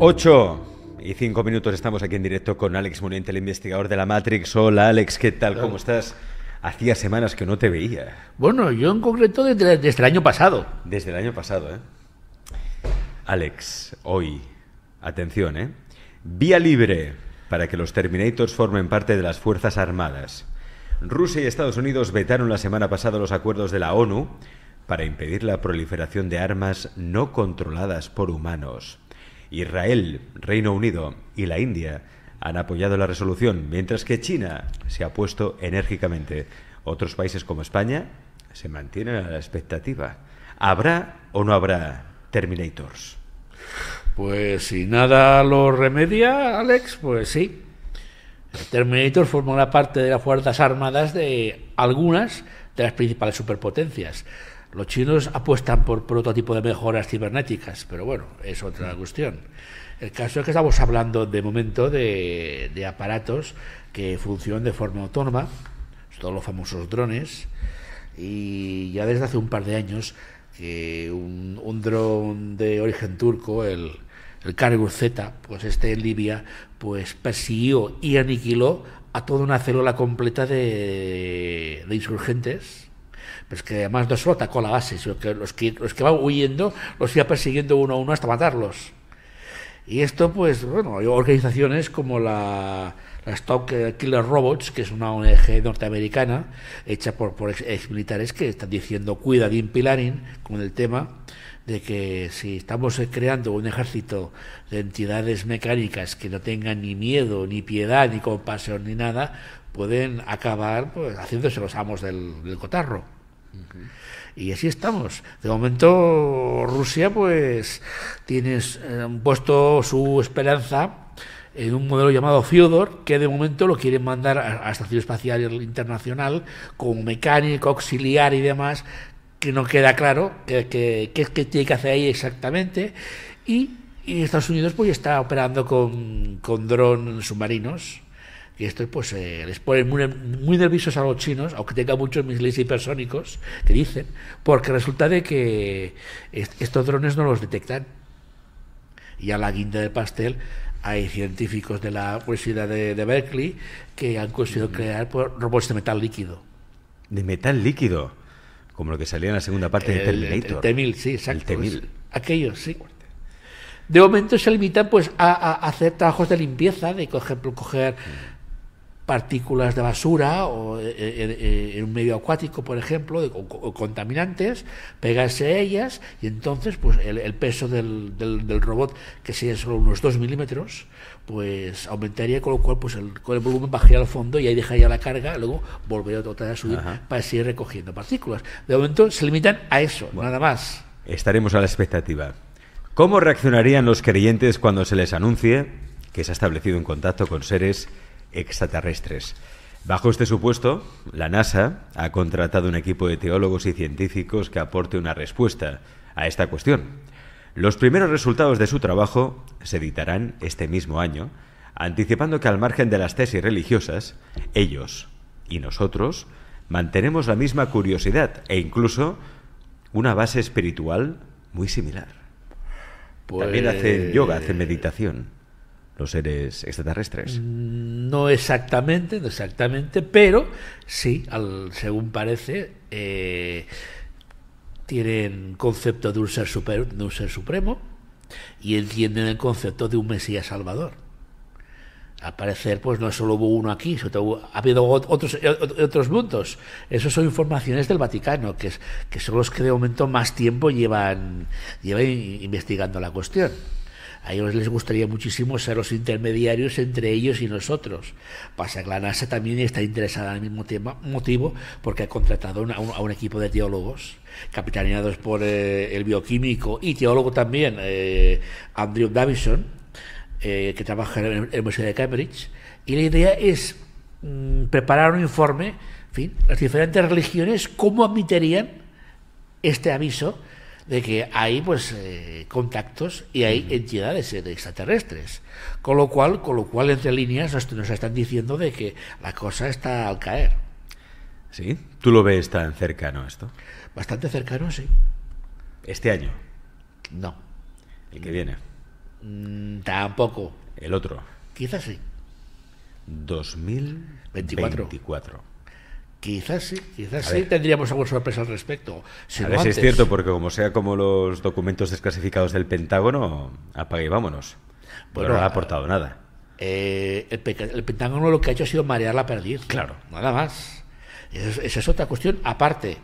Ocho y cinco minutos estamos aquí en directo con Alex Moniente, el investigador de la Matrix. Hola Alex, ¿qué tal? ¿Cómo estás? Hacía semanas que no te veía. Bueno, yo en concreto desde, desde el año pasado. Desde el año pasado, ¿eh? Alex, hoy, atención, ¿eh? Vía libre para que los Terminators formen parte de las Fuerzas Armadas. Rusia y Estados Unidos vetaron la semana pasada los acuerdos de la ONU para impedir la proliferación de armas no controladas por humanos. Israel, Reino Unido y la India han apoyado la resolución, mientras que China se ha puesto enérgicamente. Otros países como España se mantienen a la expectativa. ¿Habrá o no habrá Terminators? Pues si nada lo remedia, Alex, pues sí. Terminators Terminator formará parte de las Fuerzas Armadas de algunas de las principales superpotencias. Los chinos apuestan por, prototipo de mejoras cibernéticas, pero bueno, es otra cuestión. El caso es que estamos hablando de momento de, aparatos que funcionan de forma autónoma, todos los famosos drones, y ya desde hace un par de años que un, un dron de origen turco, el, el Cargur Z, pues este en Libia, pues persiguió y aniquiló a toda una célula completa de, de insurgentes pero es que además no solo atacó la base, sino que los que, los que van huyendo los iba persiguiendo uno a uno hasta matarlos. Y esto, pues, bueno, hay organizaciones como la, Stock Killer Robots, que es una ONG norteamericana hecha por, por ex, militares que están diciendo cuida de pilarín con el tema de que si estamos creando un ejército de entidades mecánicas que no tengan ni miedo, ni piedad, ni compasión, ni nada, pueden acabar pues, haciéndose los amos del cotarro. Y así estamos. De momento Rusia pues tiene eh, puesto su esperanza en un modelo llamado Fyodor, que de momento lo quieren mandar a la Estación Espacial Internacional como mecánico, auxiliar y demás, que no queda claro qué tiene que hacer ahí exactamente. Y, Estados Unidos pues está operando con, con drones submarinos y esto pues eh, les pone muy, nerviosos a los chinos, aunque tenga muchos misiles hipersónicos, que dicen, porque resulta de que estos drones no los detectan. Y a la guinda de pastel hay científicos de la Universidad de, Berkeley que han conseguido mm. crear pues, robots de metal líquido. ¿De metal líquido? Como lo que salía en la segunda parte de Terminator. El t sí, exacto. El pues, t Aquellos, sí. De momento se limitan pues a, hacer trabajos de limpieza, de por ejemplo coger mm partículas de basura o eh, eh, eh, en un medio acuático, por ejemplo, o contaminantes, pegarse a ellas y entonces pues el, peso del, del, robot, que sería solo unos 2 milímetros, pues aumentaría, con lo cual pues el, volumen bajaría al fondo y ahí dejaría la carga, luego volvería otra a subir para seguir recogiendo partículas. De momento se limitan a eso, nada más. Estaremos a la expectativa. ¿Cómo reaccionarían los creyentes cuando se les anuncie que se ha establecido un contacto con seres extraterrestres. Bajo este supuesto, la NASA ha contratado un equipo de teólogos y científicos que aporte una respuesta a esta cuestión. Los primeros resultados de su trabajo se editarán este mismo año, anticipando que al margen de las tesis religiosas, ellos y nosotros mantenemos la misma curiosidad e incluso una base espiritual muy similar. También hacen yoga, hacen meditación los seres extraterrestres. Mm, no exactamente, no exactamente, pero sí, al, según parece, eh, tienen concepto de un, ser super, un ser supremo y entienden el concepto de un Mesías Salvador. Al parecer, pues no solo hubo uno aquí, ha habido otros, eh, otros mundos. Esas son informaciones del Vaticano, que, que son los que de momento más tiempo llevan, llevan investigando la cuestión. A ellos les gustaría muchísimo ser los intermediarios entre ellos y nosotros. Pasa que la NASA también está interesada en el mismo tema, motivo porque ha contratado a un, equipo de teólogos, capitaneados por eh, el bioquímico y teólogo también, eh, Andrew Davison, eh, que trabaja en el Museo de Cambridge. Y la idea es mm, preparar un informe, fin, las diferentes religiones, cómo admitirían este aviso de que hay pues eh, contactos y hay entidades eh, extraterrestres. Con lo cual, con lo cual entre líneas nos, nos, están diciendo de que la cosa está al caer. Sí, tú lo ves tan cercano esto. Bastante cercano, sí. Este año. No. El que viene. Mm, tampoco. El otro. Quizás sí. 2024. 24. Quizás sí, quizás sí tendríamos alguna sorpresa al respecto. a ver si es cierto, porque como sea como los documentos desclasificados del Pentágono, apague y vámonos. Bueno, no ha aportado nada. Eh, el, Pentágono lo que ha hecho ha sido marearla a perdiz. Claro. Nada más. Esa es, otra cuestión aparte.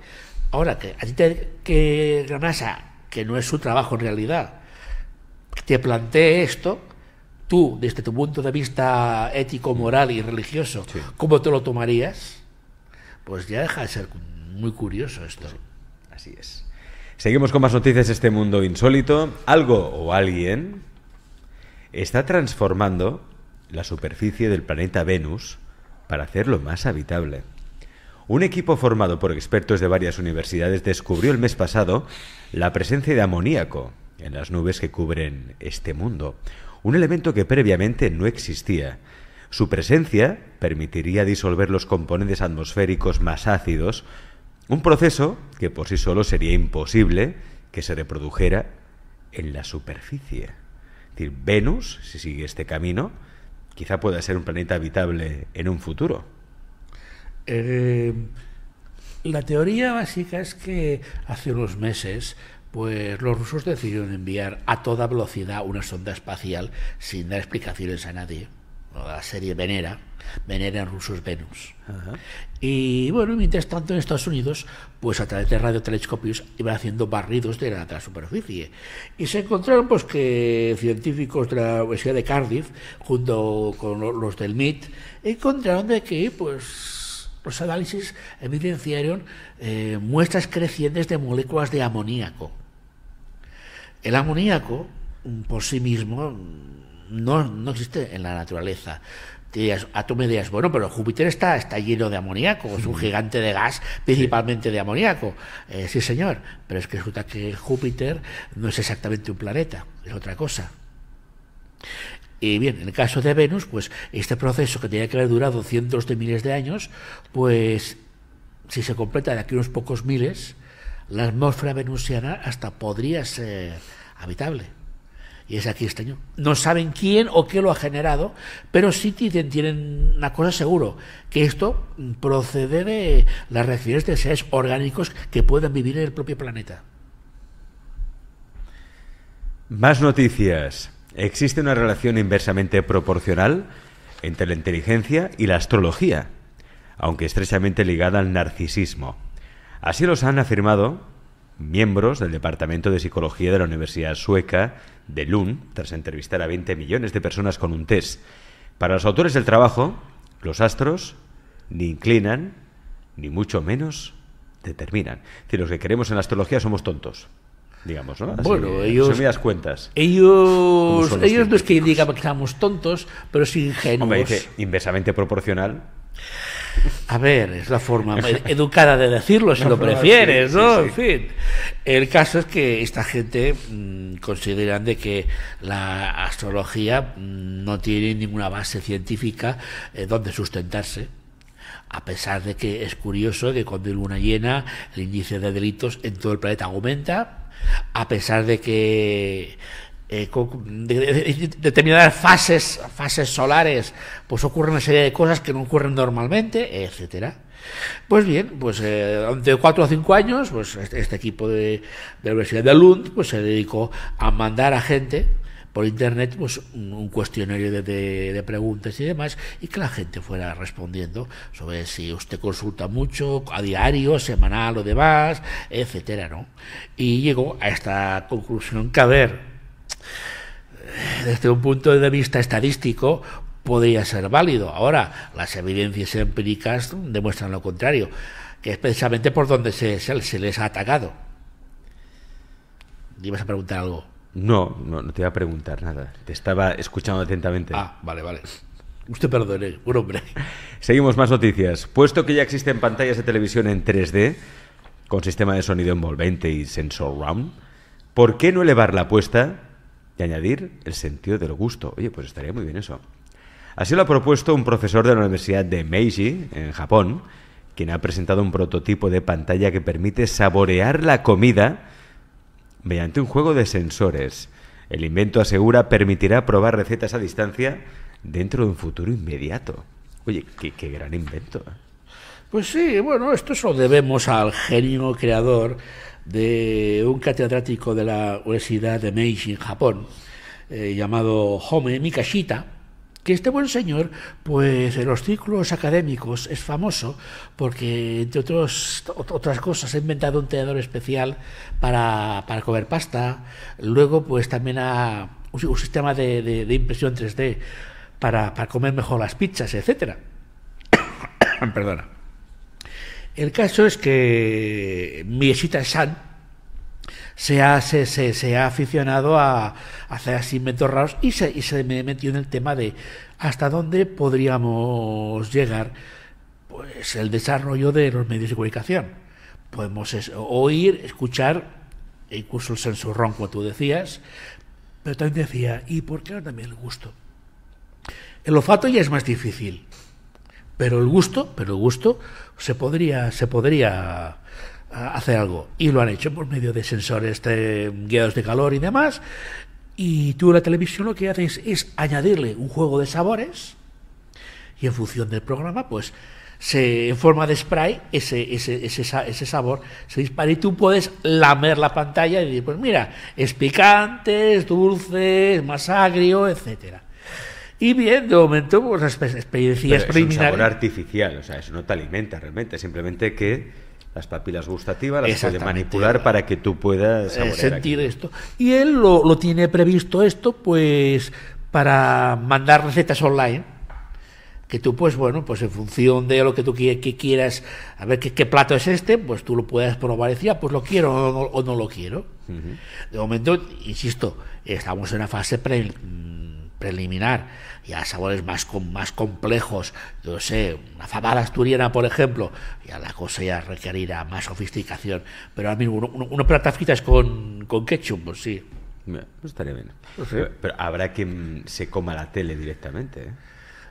Ahora, que a ti que Granasa que no es su trabajo en realidad, te plantee esto, tú, desde tu punto de vista ético, moral y religioso, ¿cómo te lo tomarías? Pues ya deja de ser muy curioso esto. así es. Seguimos con más noticias de este mundo insólito. Algo o alguien está transformando la superficie del planeta Venus para hacerlo más habitable. Un equipo formado por expertos de varias universidades descubrió el mes pasado la presencia de amoníaco en las nubes que cubren este mundo, un elemento que previamente no existía su presencia permitiría disolver los componentes atmosféricos más ácidos, un proceso que por sí solo sería imposible que se reprodujera en la superficie. Es decir, Venus, si sigue este camino, quizá pueda ser un planeta habitable en un futuro. Eh, la teoría básica es que hace unos meses pues los rusos decidieron enviar a toda velocidad una sonda espacial sin dar explicaciones a nadie la serie Venera, Venera en ruso Venus. Y bueno, mientras tanto en Estados Unidos, pues a través de radiotelescopios iban haciendo barridos de la, superficie. Y se encontraron pues que científicos de la Universidad de Cardiff, junto con los del MIT, encontraron de que pues los análisis evidenciaron eh, muestras crecientes de moléculas de amoníaco. El amoníaco, mm, por sí mismo, no, no existe en la naturaleza. a tú me dirías, bueno, pero Júpiter está, está lleno de amoníaco, es un gigante de gas, principalmente de amoníaco. Eh, sí, señor, pero es que resulta que Júpiter no es exactamente un planeta, es otra cosa. Y bien, en el caso de Venus, pues este proceso que tenía que haber durado cientos de miles de años, pues si se completa de aquí unos pocos miles, la atmósfera venusiana hasta podría ser habitable y es aquí este año. No saben quién o qué lo ha generado, pero sí tienen, una cosa seguro, que esto procede de las reacciones de seres orgánicos que puedan vivir en el propio planeta. Más noticias. Existe una relación inversamente proporcional entre la inteligencia y la astrología, aunque estrechamente ligada al narcisismo. Así los han afirmado miembros del Departamento de Psicología de la Universidad Sueca de Lund, tras entrevistar a 20 millones de personas con un test. Para los autores del trabajo, los astros ni inclinan, ni mucho menos determinan. si decir, los que queremos en la astrología somos tontos digamos, ¿no? ellos bueno, ellos. cuentas. Ellos, ellos no es que digan que somos tontos, pero sí ingenuos. dice inversamente proporcional. A ver, es la forma educada de decirlo, si lo prefieres, ¿no? En fin. El caso es que esta gente mm, consideran de que la astrología mm, no tiene ninguna base científica eh, donde sustentarse a pesar de que es curioso que cuando hay luna llena el índice de delitos en todo el planeta aumenta, a pesar de que eh, determinadas fases, fases solares, pues ocurren una serie de cosas que no ocurren normalmente, etcétera. Pues bien, pues eh, de cuatro o cinco años, pues este, este equipo de, la Universidad de Lund pues, se dedicó a mandar a gente por internet pues un, cuestionario de, preguntas y demás y que la gente fuera respondiendo sobre si usted consulta mucho a diario, semanal o demás, etcétera, ¿no? Y llegó a esta conclusión que a ver desde un punto de vista estadístico podría ser válido. Ahora, las evidencias empíricas demuestran lo contrario, que es precisamente por donde se, les ha atacado. ¿Y ibas a preguntar algo? No, no, te iba a preguntar nada. Te estaba escuchando atentamente. Ah, vale, vale. Usted perdone, un hombre. Seguimos más noticias. Puesto que ya existen pantallas de televisión en 3D, con sistema de sonido envolvente y sensor RAM... ¿por qué no elevar la apuesta y añadir el sentido del gusto. Oye, pues estaría muy bien eso. Así lo ha propuesto un profesor de la Universidad de Meiji, en Japón, quien ha presentado un prototipo de pantalla que permite saborear la comida mediante un juego de sensores. El invento, asegura, permitirá probar recetas a distancia dentro de un futuro inmediato. Oye, qué, gran invento. ¿eh? Pues sí, bueno, esto se lo debemos al genio creador de un catedrático de la Universidad de Meiji en Japón, eh, llamado Home Mikashita, que este buen señor, pues en los círculos académicos es famoso porque, entre otros, otras cosas, ha inventado un teador especial para, comer pasta. Luego, pues también ha, un, sistema de, impresión 3D para, para comer mejor las pizzas, etcétera. Perdona. El caso es que mi San se ha, se, ha aficionado a, hacer así inventos raros y se, me metió en el tema de hasta dónde podríamos llegar pues, el desarrollo de los medios de comunicación. Podemos oír, escuchar, e incluso el su ronco, tú decías, pero también decía, ¿y por qué no también el gusto? El olfato ya es más difícil. Pero el gusto, pero el gusto se podría, se podría ah, hacer algo. Y lo han hecho por medio de sensores de, guiados de calor y demás. Y tú la televisión lo que haces es añadirle un juego de sabores y en función del programa, pues se, en forma de spray ese, ese, ese, ese, sabor se dispara y tú puedes lamer la pantalla y decir, pues mira, es picante, es dulce, es más agrio, etcétera. Y bien, de momento, pues las experiencias Es un sabor artificial, o sea, eso no te alimenta realmente, simplemente que las papilas gustativas las puede manipular para que tú puedas eh, sentir esto. Y él lo, lo tiene previsto esto, pues, para mandar recetas online que tú pues bueno pues en función de lo que tú que quieras a ver qué, plato es este pues tú lo puedes probar y decir ah, pues lo quiero o no, lo quiero de momento insisto estamos en una fase pre eliminar y a sabores más, con, más complejos, yo sé, una fabada asturiana, por ejemplo, ya la cosa ya requerirá más sofisticación. Pero ahora mismo, uno, uno con, con ketchup, pues sí. No, pues estaría bien. Pues pero habrá quien se coma la tele directamente. ¿eh?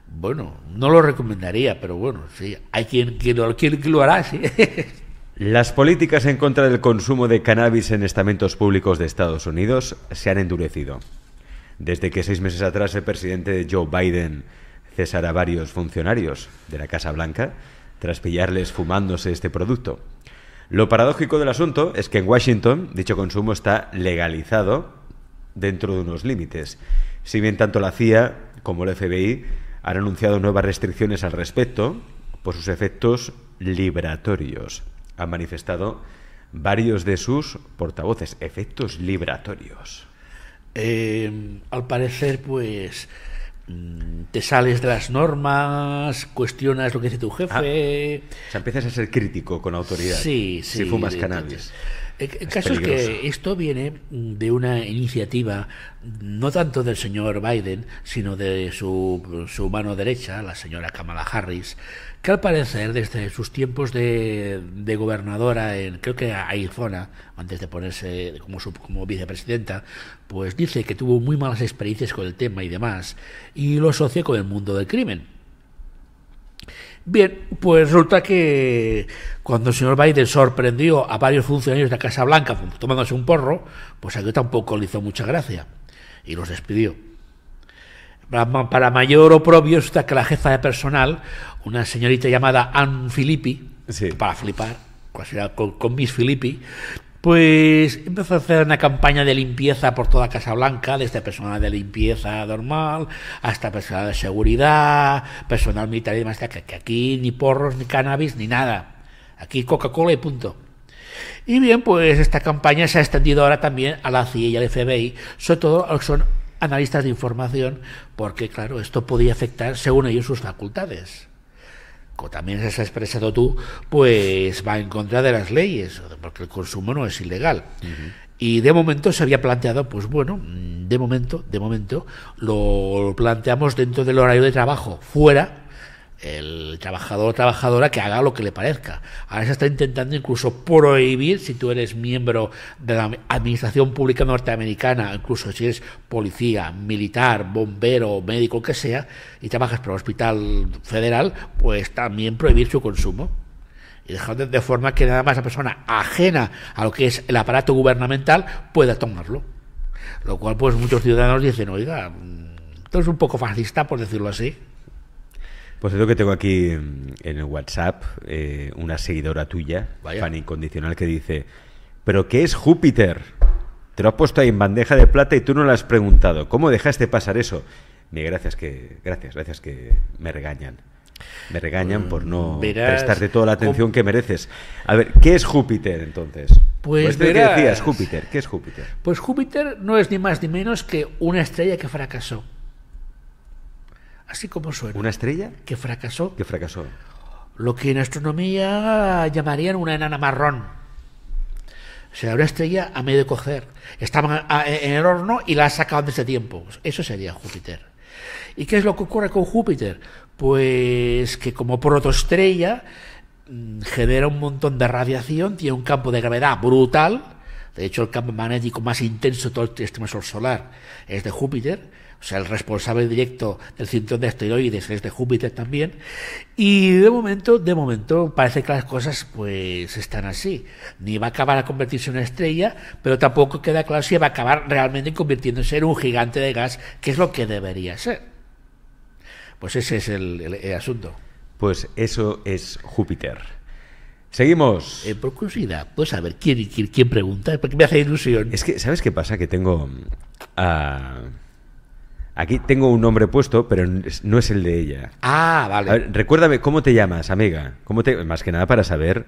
Bueno, no lo recomendaría, pero bueno, sí, hay quien, quien, quien lo hará, sí. Las políticas en contra del consumo de cannabis en estamentos públicos de Estados Unidos se han endurecido desde que seis meses atrás el presidente Joe Biden cesara a varios funcionarios de la Casa Blanca tras pillarles fumándose este producto. Lo paradójico del asunto es que en Washington dicho consumo está legalizado dentro de unos límites, si bien tanto la CIA como el FBI han anunciado nuevas restricciones al respecto por sus efectos libratorios. Han manifestado varios de sus portavoces, efectos libratorios. Em, al parecer, pues mm, te sales de las normas, cuestionas lo que dice tu ah. jefe. empiezas a ser crítico con autoridad. Si fumas canales. El eh, caso es, que esto viene de una iniciativa no tanto del señor Biden, sino de su, su mano derecha, la señora Kamala Harris, que al parecer desde sus tiempos de, gobernadora en creo que Arizona, antes de ponerse como, como vicepresidenta, pues dice que tuvo muy malas experiencias con el tema y demás, y lo asocia con el mundo del crimen. Bien, pues resulta que cuando el señor Biden sorprendió a varios funcionarios de la Casa Blanca tomándose un porro, pues a él tampoco le hizo mucha gracia y los despidió. Para mayor oprobio está que la jefa de personal, una señorita llamada Anne Filippi, para flipar, pues con, con Miss Filippi, pues empezó a hacer una campaña de limpieza por toda Casablanca, desde personal de limpieza normal hasta personal de seguridad, personal militar y demás, que aquí ni porros, ni cannabis, ni nada. Aquí Coca-Cola y punto. Y bien, pues esta campaña se ha extendido ahora también a la CIA y al FBI, sobre todo a los que son analistas de información, porque claro, esto podía afectar, según ellos, sus facultades como también se has expresado tú, pues va en contra de las leyes, porque el consumo no es ilegal. Y de momento se había planteado, pues bueno, mm, de momento, de momento, lo planteamos dentro del horario de trabajo, fuera, el trabajador o trabajadora que haga lo que le parezca. Ahora se está intentando incluso prohibir, si tú eres miembro de la administración pública norteamericana, incluso si eres policía, militar, bombero, médico, que sea, y trabajas para un hospital federal, pues también prohibir su consumo. Y dejar de forma que nada más la persona ajena a lo que es el aparato gubernamental pueda tomarlo. Lo cual, pues muchos ciudadanos dicen, oiga, mm, esto es un poco fascista, por decirlo así. Pues cierto que tengo aquí en el WhatsApp, eh, una seguidora tuya, fan incondicional, que dice, ¿pero qué es Júpiter? Te lo has puesto ahí en bandeja de plata y tú no lo has preguntado. ¿Cómo dejaste pasar eso? Me gracias que, gracias, gracias que me regañan. Me regañan por no mm, prestarte toda la atención que mereces. A ver, ¿qué es Júpiter entonces? Pues, pues Júpiter, ¿qué es Júpiter? Pues Júpiter no es ni más ni menos que una estrella que fracasó así como suena. ¿Una estrella? Que fracasó. Que fracasó. Lo que en astronomía llamarían una enana marrón. O sea, una estrella a medio de coger. Estaban ah, eh, en el horno y la de desde tiempo. Eso sería Júpiter. ¿Y qué es lo que ocurre con Júpiter? Pues que como protoestrella mm, genera un montón de radiación, tiene un campo de gravedad brutal. De hecho, el campo magnético más intenso de todo el sistema solar es de Júpiter o sea, el responsable directo del cinturón de asteroides es de Júpiter también. Y de momento, de momento, parece que las cosas pues están así. Ni va a acabar a convertirse en una estrella, pero tampoco queda claro si va a acabar realmente convirtiéndose en un gigante de gas, que es lo que debería ser. Pues ese es el, asunto. Pues eso es Júpiter. Seguimos. Eh, por curiosidad, pues a ver, ¿quién, quién, pregunta? Porque me hace ilusión. Es que, ¿sabes qué pasa? Que tengo mm, a... Aquí tengo un nombre puesto, pero no es el de ella. Ah, vale. recuérdame, ¿cómo te llamas, amiga? ¿Cómo te... Más que nada para saber,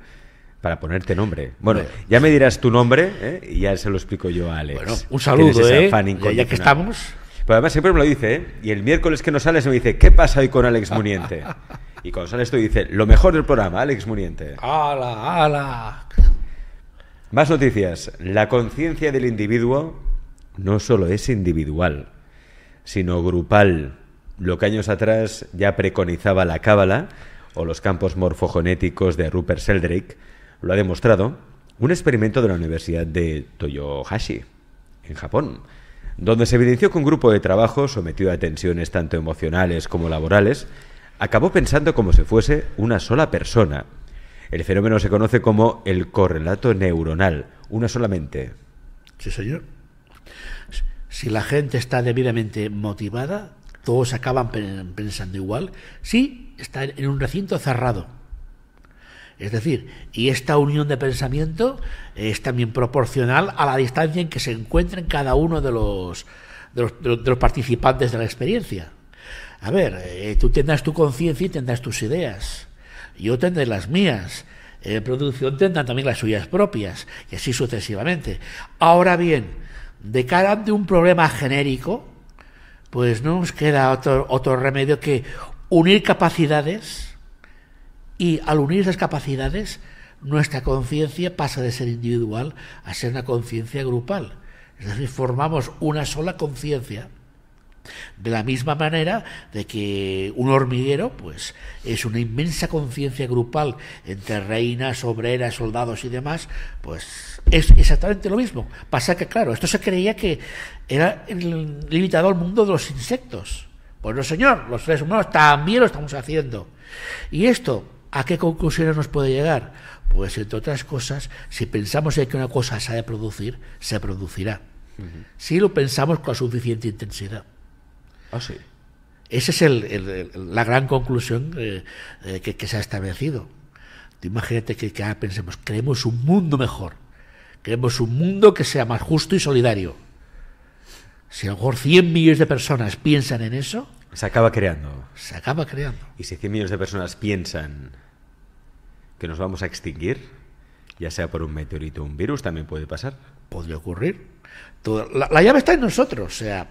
para ponerte nombre. Bueno, ya me dirás tu nombre ¿eh? y ya se lo explico yo a Alex. Bueno, un saludo, ¿eh? Ya, ya que estamos. Pero además siempre me lo dice, ¿eh? Y el miércoles que no se me dice, ¿qué pasa hoy con Alex Muniente? y cuando sales tú dice, lo mejor del programa, Alex Muniente. ¡Hala, hala! Más noticias. La conciencia del individuo no solo es individual, sino grupal. Lo que años atrás ya preconizaba la cábala o los campos morfogenéticos de Rupert Sheldrake, lo ha demostrado un experimento de la Universidad de Toyohashi, en Japón, donde se evidenció que un grupo de trabajo sometido a tensiones tanto emocionales como laborales acabó pensando como si fuese una sola persona. El fenómeno se conoce como el correlato neuronal, una solamente. Sí, señor. Si la gente está debidamente motivada, todos acaban pensando igual si está en un recinto cerrado. Es decir, y esta unión de pensamiento es también proporcional a la distancia en que se encuentren cada uno de los, de los, participantes de la experiencia. A ver, eh, tú tendrás tu conciencia y tendrás tus ideas. Yo tendré las mías. Eh, producción tendrá también las suyas propias. Y así sucesivamente. Ahora bien, de cara ante un problema genérico, pues no nos queda otro, otro remedio que unir capacidades y al unir esas capacidades nuestra conciencia pasa de ser individual a ser una conciencia grupal. Es decir, formamos una sola conciencia. De la misma manera de que un hormiguero, pues, es una inmensa conciencia grupal entre reinas, obreras, soldados y demás, pues es exactamente lo mismo. Pasa que, claro, esto se creía que era limitado al mundo de los insectos. Pues no, señor, los seres humanos también lo estamos haciendo. Y esto, ¿a qué conclusiones nos puede llegar? Pues, entre otras cosas, si pensamos en que una cosa se ha de producir, se producirá. Si lo pensamos con suficiente intensidad. Ah, Esa es la gran conclusión eh, eh, que, se ha establecido. imagínate que, cada ah, pensemos, creemos un mundo mejor, creemos un mundo que sea más justo y solidario. Si a lo mejor 100 millones de personas piensan en eso... Se acaba creando. Se acaba creando. Y si 100 millones de personas piensan que nos vamos a extinguir, ya sea por un meteorito o un virus, también puede pasar. Podría ocurrir. la, la llave está en nosotros, o sea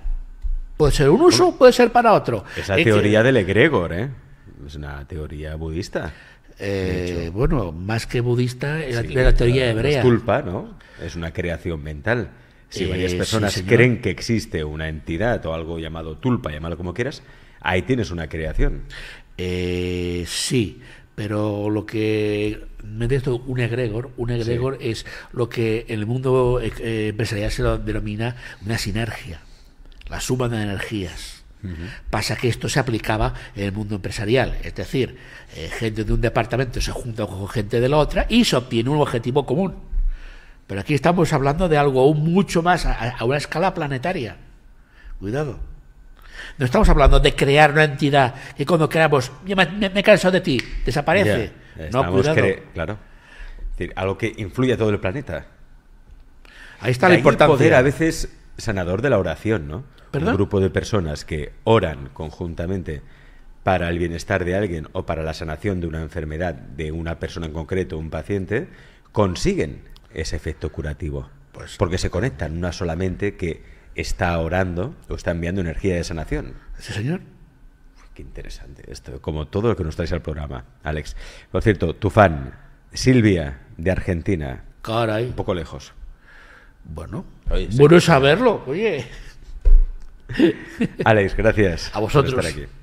Puede ser un uso, puede ser para otro. Esa teoría del egregor, ¿eh? Es una teoría budista. Eh, bueno, más que budista, Es la, teoría hebrea. es ¿no? Es una creación mental. Si eh, varias personas creen que existe una entidad o algo llamado tulpa, llámalo como quieras, ahí tienes una creación. Eh, sí, pero lo que me esto un egregor, un egregor es lo que en el mundo empresarial se denomina una sinergia la suma de energías. Pasa que esto se aplicaba en el mundo empresarial, es decir, eh, gente de un departamento se junta con gente de la otra y se obtiene un objetivo común. Pero aquí estamos hablando de algo aún mucho más a, una escala planetaria. Cuidado. No estamos hablando de crear una entidad que cuando creamos, me, me, canso de ti, desaparece. no, cuidado. claro. algo que influye a todo el planeta. Ahí está la poder a veces sanador de la oración, ¿no? El grupo de personas que oran conjuntamente para el bienestar de alguien o para la sanación de una enfermedad de una persona en concreto, un paciente, consiguen ese efecto curativo. Pues porque se conectan, una solamente que está orando o está enviando energía de sanación. Sí, señor. Qué interesante esto, como todo lo que nos traes al programa, Alex. Por cierto, tu fan, Silvia, de Argentina. Caray. Un poco lejos. Bueno, bueno saberlo, oye. Alex, gracias. A vosotros. Por estar aquí.